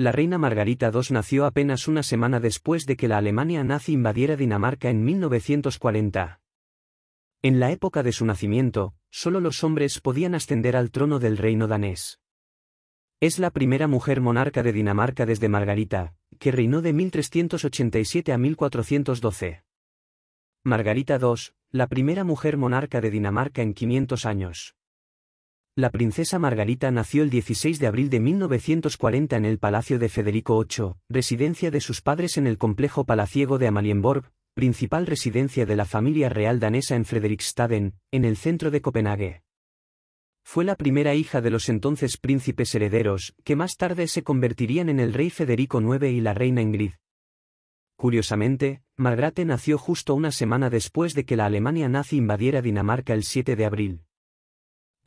La reina Margarita II nació apenas una semana después de que la Alemania nazi invadiera Dinamarca en 1940. En la época de su nacimiento, solo los hombres podían ascender al trono del reino danés. Es la primera mujer monarca de Dinamarca desde Margarita, que reinó de 1387 a 1412. Margarita II, la primera mujer monarca de Dinamarca en 500 años. La princesa Margarita nació el 16 de abril de 1940 en el Palacio de Federico VIII, residencia de sus padres en el complejo palaciego de Amalienborg, principal residencia de la familia real danesa en Frederikstaden, en el centro de Copenhague. Fue la primera hija de los entonces príncipes herederos, que más tarde se convertirían en el rey Federico IX y la reina Ingrid. Curiosamente, Margrate nació justo una semana después de que la Alemania nazi invadiera Dinamarca el 7 de abril.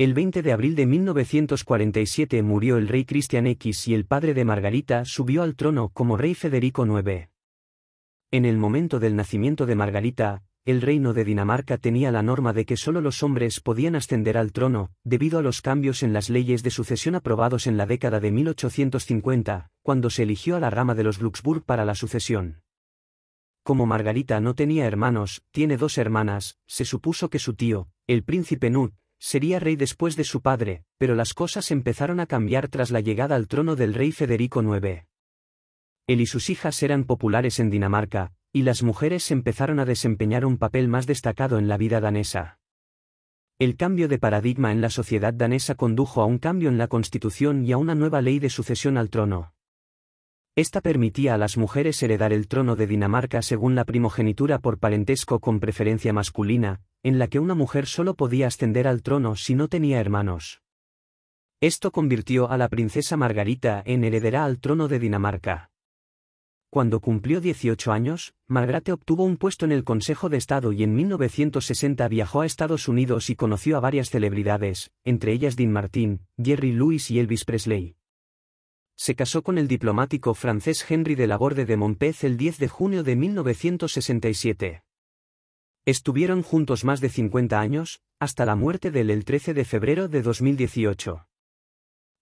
El 20 de abril de 1947 murió el rey Christian X y el padre de Margarita subió al trono como rey Federico IX. En el momento del nacimiento de Margarita, el reino de Dinamarca tenía la norma de que solo los hombres podían ascender al trono, debido a los cambios en las leyes de sucesión aprobados en la década de 1850, cuando se eligió a la rama de los Luxburg para la sucesión. Como Margarita no tenía hermanos, tiene dos hermanas, se supuso que su tío, el príncipe Nut, Sería rey después de su padre, pero las cosas empezaron a cambiar tras la llegada al trono del rey Federico IX. Él y sus hijas eran populares en Dinamarca, y las mujeres empezaron a desempeñar un papel más destacado en la vida danesa. El cambio de paradigma en la sociedad danesa condujo a un cambio en la constitución y a una nueva ley de sucesión al trono. Esta permitía a las mujeres heredar el trono de Dinamarca según la primogenitura por parentesco con preferencia masculina, en la que una mujer solo podía ascender al trono si no tenía hermanos. Esto convirtió a la princesa Margarita en heredera al trono de Dinamarca. Cuando cumplió 18 años, Margrate obtuvo un puesto en el Consejo de Estado y en 1960 viajó a Estados Unidos y conoció a varias celebridades, entre ellas Dean Martin, Jerry Lewis y Elvis Presley. Se casó con el diplomático francés Henry de Laborde de Montpez el 10 de junio de 1967. Estuvieron juntos más de 50 años, hasta la muerte del el 13 de febrero de 2018.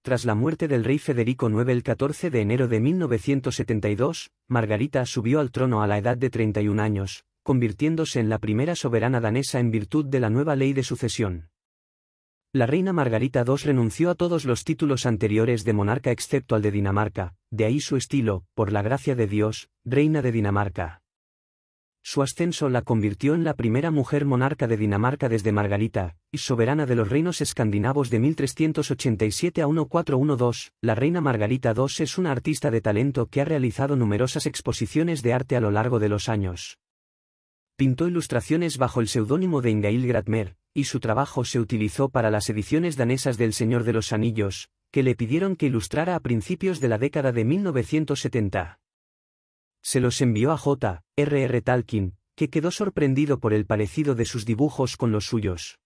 Tras la muerte del rey Federico IX el 14 de enero de 1972, Margarita subió al trono a la edad de 31 años, convirtiéndose en la primera soberana danesa en virtud de la nueva ley de sucesión. La reina Margarita II renunció a todos los títulos anteriores de monarca excepto al de Dinamarca, de ahí su estilo, por la gracia de Dios, reina de Dinamarca. Su ascenso la convirtió en la primera mujer monarca de Dinamarca desde Margarita, y soberana de los reinos escandinavos de 1387 a 1412. La reina Margarita II es una artista de talento que ha realizado numerosas exposiciones de arte a lo largo de los años. Pintó ilustraciones bajo el seudónimo de Ingail Gratmer, y su trabajo se utilizó para las ediciones danesas del Señor de los Anillos, que le pidieron que ilustrara a principios de la década de 1970. Se los envió a J. R. R. Talkin, que quedó sorprendido por el parecido de sus dibujos con los suyos.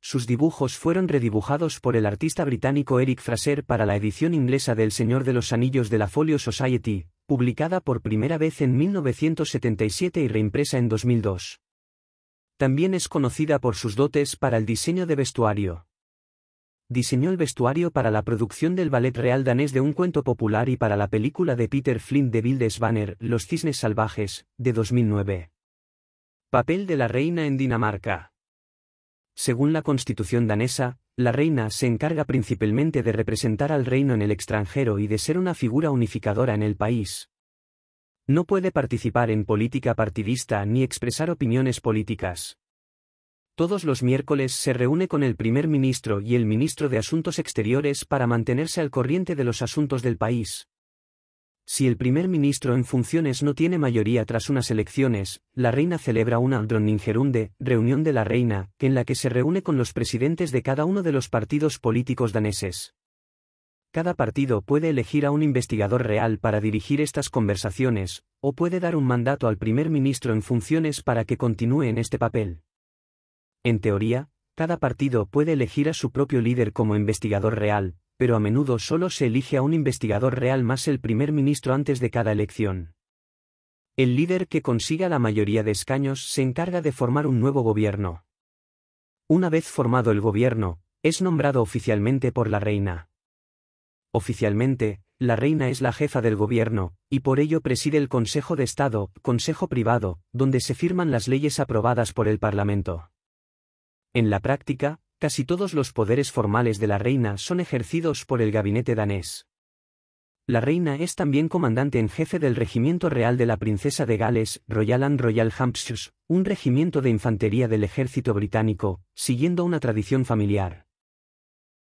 Sus dibujos fueron redibujados por el artista británico Eric Fraser para la edición inglesa del Señor de los Anillos de la Folio Society, publicada por primera vez en 1977 y reimpresa en 2002. También es conocida por sus dotes para el diseño de vestuario diseñó el vestuario para la producción del Ballet Real Danés de un cuento popular y para la película de Peter Flynn de Wildes Los Cisnes Salvajes, de 2009. Papel de la reina en Dinamarca. Según la constitución danesa, la reina se encarga principalmente de representar al reino en el extranjero y de ser una figura unificadora en el país. No puede participar en política partidista ni expresar opiniones políticas todos los miércoles se reúne con el primer ministro y el ministro de Asuntos Exteriores para mantenerse al corriente de los asuntos del país. Si el primer ministro en funciones no tiene mayoría tras unas elecciones, la reina celebra una Dronningerunde, reunión de la reina, en la que se reúne con los presidentes de cada uno de los partidos políticos daneses. Cada partido puede elegir a un investigador real para dirigir estas conversaciones, o puede dar un mandato al primer ministro en funciones para que continúe en este papel. En teoría, cada partido puede elegir a su propio líder como investigador real, pero a menudo solo se elige a un investigador real más el primer ministro antes de cada elección. El líder que consiga la mayoría de escaños se encarga de formar un nuevo gobierno. Una vez formado el gobierno, es nombrado oficialmente por la reina. Oficialmente, la reina es la jefa del gobierno, y por ello preside el Consejo de Estado, Consejo Privado, donde se firman las leyes aprobadas por el Parlamento. En la práctica, casi todos los poderes formales de la reina son ejercidos por el gabinete danés. La reina es también comandante en jefe del Regimiento Real de la Princesa de Gales, Royal and Royal Hampshire, un regimiento de infantería del ejército británico, siguiendo una tradición familiar.